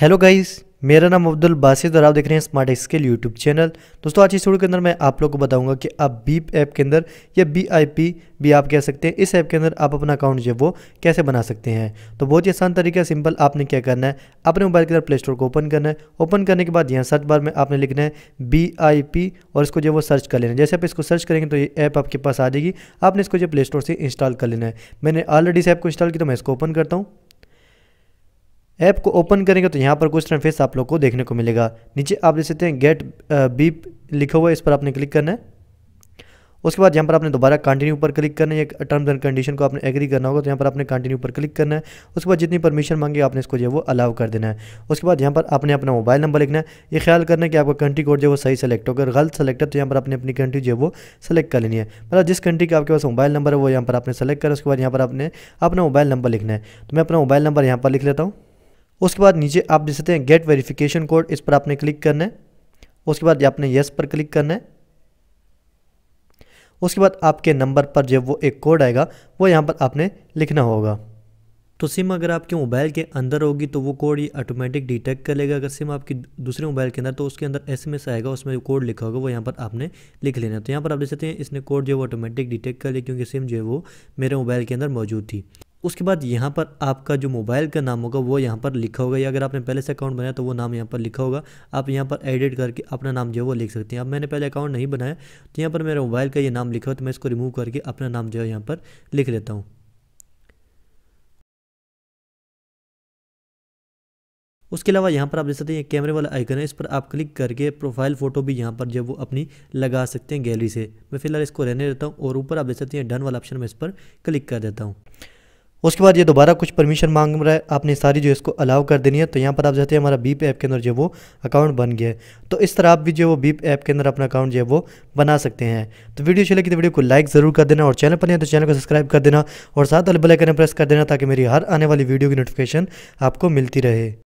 hello guys मेरा नाम अब्दुल बासित और आप देख रहे हैं स्मार्ट स्किल यूट्यूब चैनल दोस्तों आज इस वीडियो के अंदर मैं आप लोग को बताऊंगा कि आप बीप ऐप के अंदर या बी आई पी भी आप कह सकते हैं इस ऐप के अंदर आप अपना अकाउंट जो है वो कैसे बना सकते हैं तो बहुत ही आसान तरीका सिंपल आपने क्या करना है अपने मोबाइल के अंदर प्ले स्टोर को ओपन करना है ओपन करने के बाद यहाँ सर्च बार में आपने लिखना है बी आई पी और इसको जो है वो सर्च कर लेना है जैसे आप इसको सर्च करेंगे तो ये ऐप आपके पास आ जाएगी आपने इसको जो प्ले स्टोर से इंस्टॉल कर लेना है मैंने ऑलरेडी इस ऐप को इंस्टॉल किया तो मैं इसको ओपन करता हूँ ऐप को ओपन करेंगे तो यहाँ पर कुछ फेस आप लोग को देखने को मिलेगा नीचे आप देख सकते हैं गेट बीप uh, लिखा हुआ है इस पर आपने क्लिक करना है उसके बाद यहाँ पर आपने दोबारा कंटिन्यू पर क्लिक करना है टर्म्स एंड कंडीशन को आपने एग्री करना होगा तो यहाँ पर आपने कंटिन्यू पर क्लिक करना है उसके बाद जितनी परमिशन मांगी आपने इसको जो है वो अलाउ कर देना है उसके बाद यहाँ पर आपने अपना मोबाइल नंबर लिखना है ये ख्याल करना है कि आपका कंट्री कोड जो है वो सही सेलेक्ट हो अगर गलत सेलेक्ट है तो यहाँ पर आपने अपनी कंट्री जो है वो सेलेक्ट कर लेनी है मतलब जिस कंट्री का आपके पास मोबाइल नंबर है वो यहाँ पर आपने सेलेक्ट करें उसके बाद यहाँ पर आपने अपना मोबाइल नंबर लिखना है तो मैं अपना मोबाइल नंबर यहाँ पर लिख लेता हूँ उसके बाद नीचे आप देख सकते हैं गेट वेरिफिकेशन कोड इस पर आपने क्लिक करना है उसके बाद आपने येस पर क्लिक करना है उसके बाद आपके नंबर पर जब वो एक कोड आएगा वो यहाँ पर आपने लिखना होगा तो सिम अगर आपके मोबाइल के अंदर होगी तो वो कोड ये ऑटोमेटिक डिटेक्ट कर लेगा अगर सिम आपकी दूसरे मोबाइल के अंदर तो उसके अंदर एसएमएस आएगा उसमें जो कोड लिखा होगा वो यहाँ पर आपने लिख लेना तो यहाँ पर आप देख सकते हैं इसने कोड जो है वो ऑटोमेटिक डिटेक्ट कर लिया क्योंकि सिम जो है वो मेरे मोबाइल के अंदर मौजूद थी उसके बाद यहाँ पर आपका जो मोबाइल का नाम होगा वो यहाँ पर लिखा होगा या अगर आपने पहले से अकाउंट बनाया तो वो नाम यहाँ पर लिखा होगा आप यहाँ पर एडिट करके अपना नाम जो है वो लिख सकते हैं अब मैंने पहले अकाउंट नहीं बनाया तो यहाँ पर मेरे मोबाइल का ये नाम लिखा हो तो मैं इसको रिमूव करके अपना नाम जो है यहाँ पर लिख लेता हूँ उसके अलावा यहाँ पर आप देख सकते हैं कैमरे वाला आइकन है इस पर आप क्लिक करके प्रोफाइल फ़ोटो भी यहाँ पर जब वो अपनी लगा सकते हैं गैलरी से मैं फिलहाल इसको रहने देता हूँ और ऊपर आप देख सकते हैं डन वाला ऑप्शन में इस पर क्लिक कर देता हूँ उसके बाद ये दोबारा कुछ परमिशन मांग रहा है आपने सारी जो इसको अलाउ कर देनी है तो यहाँ पर आप जाते हैं हमारा बीप ऐप के अंदर जो वो अकाउंट बन गया है तो इस तरह आप भी जो वो बीप ऐप के अंदर अपना अकाउंट जो है वो बना सकते हैं तो वीडियो अच्छी लगी तो वीडियो को लाइक ज़रूर कर देना और चैनल पर नहीं तो चैनल को सब्सक्राइब कर देना और साथ अलबलाइकन प्रेस कर देना ताकि मेरी हर आने वाली वीडियो की नोटिफिकेशन आपको मिलती रहे